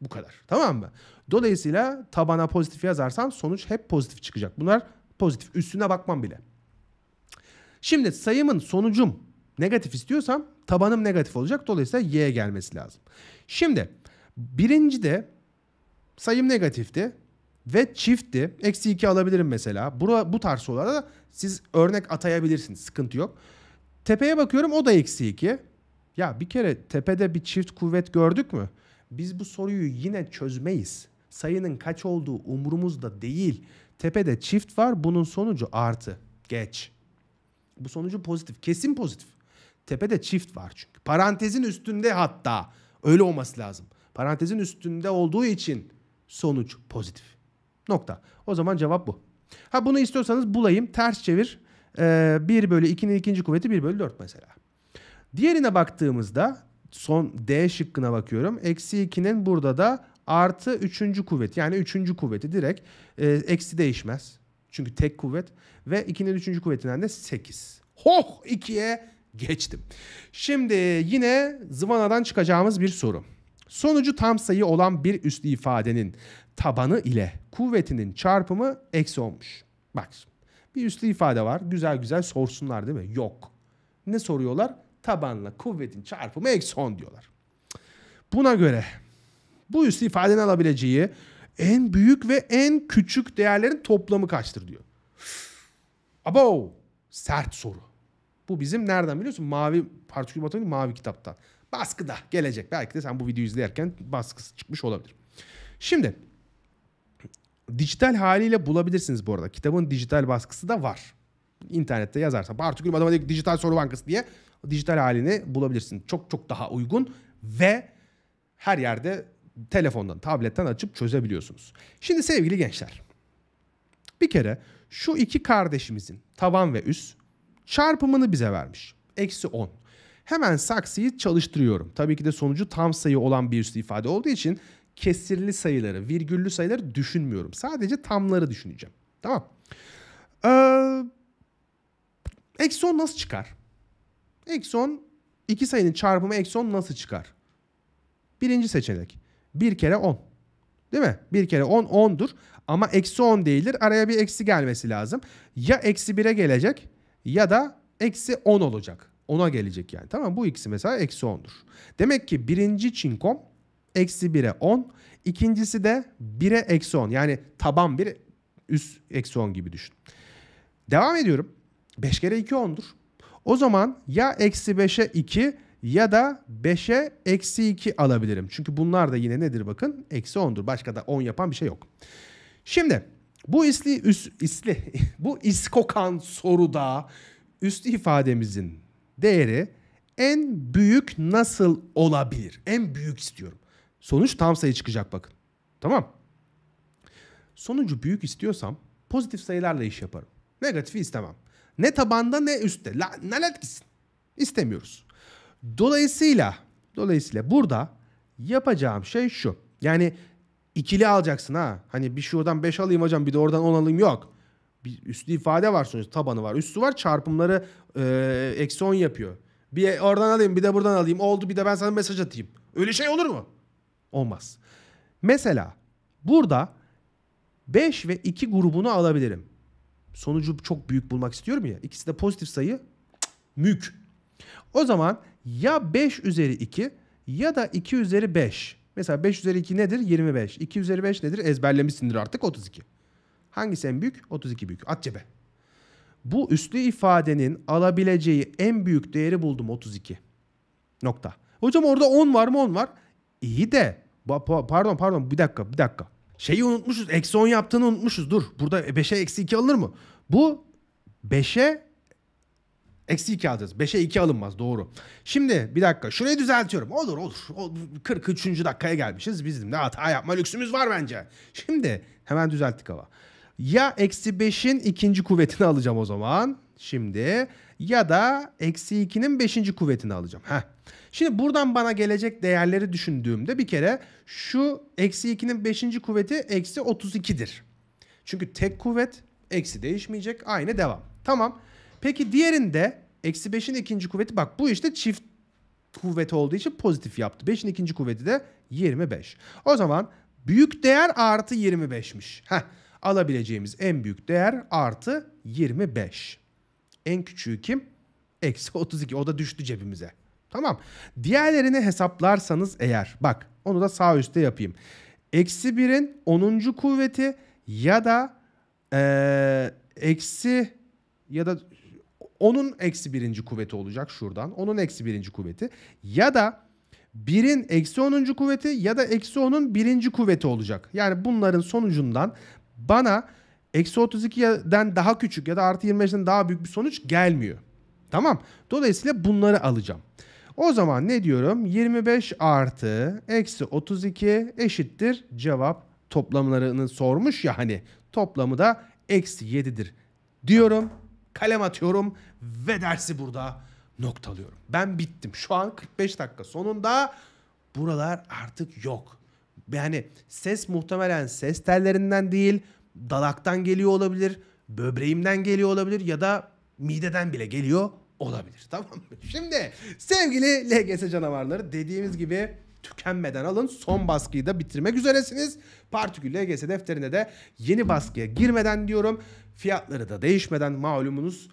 Bu kadar. Tamam mı? Dolayısıyla tabana pozitif yazarsan sonuç hep pozitif çıkacak. Bunlar pozitif. Üstüne bakmam bile. Şimdi sayımın sonucum negatif istiyorsam tabanım negatif olacak. Dolayısıyla y'ye gelmesi lazım. Şimdi birinci de sayım negatifti ve çiftti. Eksi 2 alabilirim mesela. Bura, bu tarz sorularda da siz örnek atayabilirsiniz. Sıkıntı yok. Tepeye bakıyorum o da eksi 2. Ya bir kere tepede bir çift kuvvet gördük mü? Biz bu soruyu yine çözmeyiz. Sayının kaç olduğu umurumuzda değil. Tepede çift var bunun sonucu artı. Geç. Bu sonucu pozitif. Kesin pozitif. Tepede çift var çünkü. Parantezin üstünde hatta. Öyle olması lazım. Parantezin üstünde olduğu için sonuç pozitif. Nokta. O zaman cevap bu. Ha bunu istiyorsanız bulayım. Ters çevir. Ee, 1 bölü 2'nin ikinci kuvveti 1 bölü 4 mesela. Diğerine baktığımızda son D şıkkına bakıyorum. Eksi 2'nin burada da artı 3. kuvvet. Yani 3. kuvveti direkt e, eksi değişmez. Çünkü tek kuvvet. Ve 2'nin 3. kuvvetinden de 8. Hoh 2'ye geçtim. Şimdi yine zıvanadan çıkacağımız bir soru. Sonucu tam sayı olan bir üslü ifadenin tabanı ile kuvvetinin çarpımı eksi olmuş. Bak bir üslü ifade var. Güzel güzel sorsunlar değil mi? Yok. Ne soruyorlar? Tabanla kuvvetin çarpımı eksi 10 diyorlar. Buna göre bu üslü ifadenin alabileceği en büyük ve en küçük değerlerin toplamı kaçtır diyor. Abo sert soru. Bu bizim nereden biliyorsun? Mavi partikül matematik mavi kitaptan. Baskıda gelecek. Belki de sen bu videoyu izlerken baskısı çıkmış olabilir. Şimdi Dijital haliyle bulabilirsiniz bu arada. Kitabın dijital baskısı da var. İnternette yazarsa partikül matematik dijital soru bankası diye dijital halini bulabilirsin. Çok çok daha uygun ve her yerde telefondan, tabletten açıp çözebiliyorsunuz. Şimdi sevgili gençler. Bir kere şu iki kardeşimizin taban ve üst çarpımını bize vermiş. Eksi 10. Hemen saksıyı çalıştırıyorum. Tabii ki de sonucu tam sayı olan bir üst ifade olduğu için kesirli sayıları, virgüllü sayıları düşünmüyorum. Sadece tamları düşüneceğim. Tamam. Ee, eksi 10 nasıl çıkar? Eksi 10 iki sayının çarpımı eksi 10 nasıl çıkar? Birinci seçenek. Bir kere 10. Değil mi? Bir kere 10 10'dur. Ama eksi 10 değildir. Araya bir eksi gelmesi lazım. Ya eksi 1'e gelecek ya da eksi 10 olacak. 10'a gelecek yani. Tamam bu ikisi mesela eksi 10'dur. Demek ki birinci çinkom eksi 1'e 10. İkincisi de 1'e eksi 10. Yani taban 1 üst eksi 10 gibi düşün. Devam ediyorum. 5 kere 2 10'dur. O zaman ya eksi 5'e 2 ya da 5'e eksi 2 alabilirim. Çünkü bunlar da yine nedir bakın? Eksi 10'dur. Başka da 10 yapan bir şey yok. Şimdi bu isli, üst, isli, bu iskokan soruda üst ifademizin değeri en büyük nasıl olabilir? En büyük istiyorum. Sonuç tam sayı çıkacak bakın. Tamam. Sonucu büyük istiyorsam pozitif sayılarla iş yaparım. Negatifi istemem. Ne tabanda ne üstte. La, nalet gitsin. İstemiyoruz. Dolayısıyla dolayısıyla burada yapacağım şey şu. Yani ikili alacaksın ha. Hani bir şuradan 5 alayım hocam bir de oradan 10 alayım yok. Bir üstlü ifade var sonuçta tabanı var. Üstü var çarpımları eksi 10 yapıyor. Bir oradan alayım bir de buradan alayım oldu bir de ben sana mesaj atayım. Öyle şey olur mu? Olmaz. Mesela burada 5 ve 2 grubunu alabilirim. Sonucu çok büyük bulmak istiyorum ya. İkisi de pozitif sayı. Mük. O zaman ya 5 üzeri 2 ya da 2 üzeri 5. Mesela 5 üzeri 2 nedir? 25. 2 üzeri 5 nedir? Ezberlemişsindir artık 32. Hangisi en büyük? 32 büyük. At cebe. Bu üstlü ifadenin alabileceği en büyük değeri buldum 32. Nokta. Hocam orada 10 var mı 10 var? İyi de Ba- pardon pardon bir dakika bir dakika. Şeyi unutmuşuz. Eksi 10 yaptığını unutmuşuz. Dur. Burada 5'e eksi 2 alınır mı? Bu 5'e Eksi 2 alacağız. 5'e 2 alınmaz doğru. Şimdi bir dakika şurayı düzeltiyorum. Olur olur. 43. dakikaya gelmişiz. Bizim de hata yapma lüksümüz var bence. Şimdi hemen düzelttik ama. Ya eksi 5'in ikinci kuvvetini alacağım o zaman. Şimdi ya da eksi 2'nin beşinci kuvvetini alacağım. Heh. Şimdi buradan bana gelecek değerleri düşündüğümde bir kere şu eksi 2'nin 5. kuvveti eksi 32'dir. Çünkü tek kuvvet eksi değişmeyecek aynı devam. Tamam. Peki diğerinde eksi 5'in ikinci kuvveti bak bu işte çift kuvvet olduğu için pozitif yaptı. 5'in ikinci kuvveti de 25. O zaman büyük değer artı 25'miş. Heh, alabileceğimiz en büyük değer artı 25. En küçüğü kim? Eksi 32. O da düştü cebimize. Tamam. Diğerlerini hesaplarsanız eğer bak onu da sağ üstte yapayım. Eksi 1'in 10. kuvveti ya da ee, eksi ya da onun eksi birinci kuvveti olacak şuradan. Onun eksi birinci kuvveti. Ya da birin eksi onuncu kuvveti ya da eksi onun birinci kuvveti olacak. Yani bunların sonucundan bana eksi 32'den daha küçük ya da artı 25'den daha büyük bir sonuç gelmiyor. Tamam. Dolayısıyla bunları alacağım. O zaman ne diyorum? 25 artı eksi 32 eşittir cevap toplamlarını sormuş ya hani toplamı da eksi 7'dir diyorum. Kalem atıyorum ve dersi burada noktalıyorum. Ben bittim. Şu an 45 dakika sonunda buralar artık yok. Yani ses muhtemelen ses tellerinden değil dalaktan geliyor olabilir, böbreğimden geliyor olabilir ya da mideden bile geliyor olabilir. Tamam mı? Şimdi sevgili LGS canavarları dediğimiz gibi tükenmeden alın. Son baskıyı da bitirmek üzeresiniz. Partikül LGS defterine de yeni baskıya girmeden diyorum. Fiyatları da değişmeden malumunuz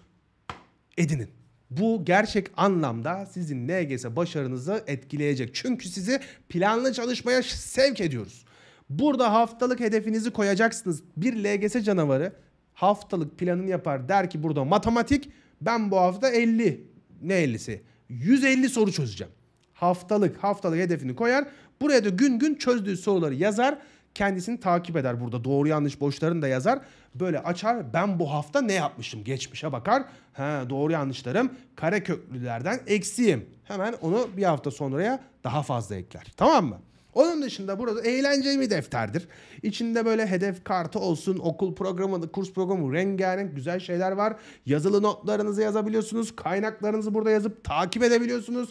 edinin. Bu gerçek anlamda sizin LGS başarınızı etkileyecek. Çünkü sizi planlı çalışmaya sevk ediyoruz. Burada haftalık hedefinizi koyacaksınız. Bir LGS canavarı haftalık planını yapar der ki burada matematik ben bu hafta 50 ne 50'si? 150 soru çözeceğim. Haftalık haftalık hedefini koyar. Buraya da gün gün çözdüğü soruları yazar. Kendisini takip eder burada. Doğru yanlış boşlarını da yazar. Böyle açar. Ben bu hafta ne yapmışım? Geçmişe bakar. Ha, doğru yanlışlarım kareköklülerden eksiyim. Hemen onu bir hafta sonraya daha fazla ekler. Tamam mı? Onun dışında burada eğlence bir defterdir. İçinde böyle hedef kartı olsun, okul programı, kurs programı, rengarenk güzel şeyler var. Yazılı notlarınızı yazabiliyorsunuz. Kaynaklarınızı burada yazıp takip edebiliyorsunuz.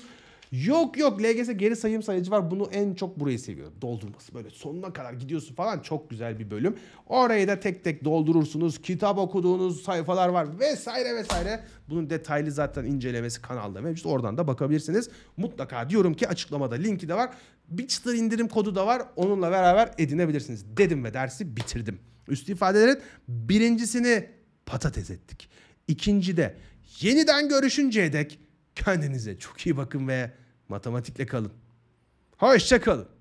Yok yok LGS geri sayım sayıcı var. Bunu en çok burayı seviyorum. Doldurması böyle sonuna kadar gidiyorsun falan çok güzel bir bölüm. Orayı da tek tek doldurursunuz. Kitap okuduğunuz sayfalar var vesaire vesaire. Bunun detaylı zaten incelemesi kanalda mevcut. Oradan da bakabilirsiniz. Mutlaka diyorum ki açıklamada linki de var. Bitchler indirim kodu da var. Onunla beraber edinebilirsiniz. Dedim ve dersi bitirdim. Üstü ifadelerin birincisini patates ettik. İkinci de yeniden görüşünceye dek kendinize çok iyi bakın ve matematikle kalın. Hoşça kalın.